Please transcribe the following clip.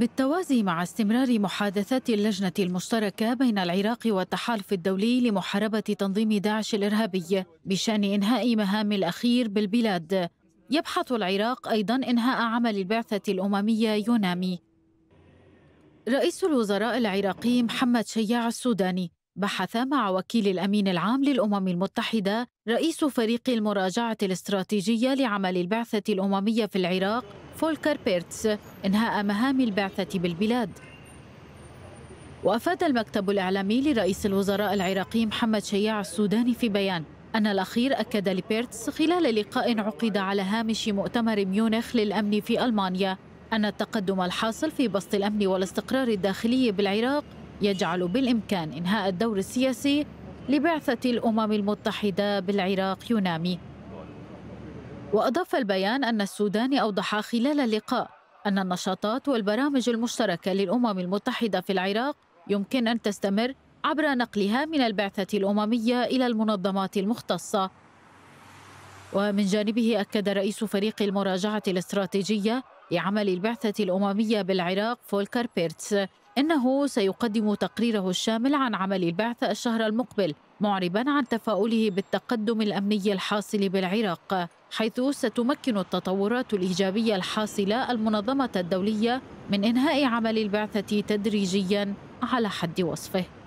بالتوازي مع استمرار محادثات اللجنة المشتركة بين العراق والتحالف الدولي لمحاربة تنظيم داعش الإرهابي بشأن إنهاء مهام الأخير بالبلاد يبحث العراق أيضا إنهاء عمل البعثة الأممية يونامي رئيس الوزراء العراقي محمد شياع السوداني بحث مع وكيل الأمين العام للأمم المتحدة رئيس فريق المراجعة الاستراتيجية لعمل البعثة الأممية في العراق فولكر بيرتس إنهاء مهام البعثة بالبلاد وأفاد المكتب الإعلامي لرئيس الوزراء العراقي محمد شياع السوداني في بيان أن الأخير أكد لبيرتس خلال لقاء عقد على هامش مؤتمر ميونخ للأمن في ألمانيا أن التقدم الحاصل في بسط الأمن والاستقرار الداخلي بالعراق يجعل بالإمكان إنهاء الدور السياسي لبعثة الأمم المتحدة بالعراق يونامي وأضاف البيان أن السوداني أوضح خلال اللقاء أن النشاطات والبرامج المشتركة للأمم المتحدة في العراق يمكن أن تستمر عبر نقلها من البعثة الأممية إلى المنظمات المختصة ومن جانبه أكد رئيس فريق المراجعة الاستراتيجية لعمل البعثة الأممية بالعراق فولكر بيرتس إنه سيقدم تقريره الشامل عن عمل البعثة الشهر المقبل معربا عن تفاؤله بالتقدم الامني الحاصل بالعراق حيث ستمكن التطورات الايجابيه الحاصله المنظمه الدوليه من انهاء عمل البعثه تدريجيا على حد وصفه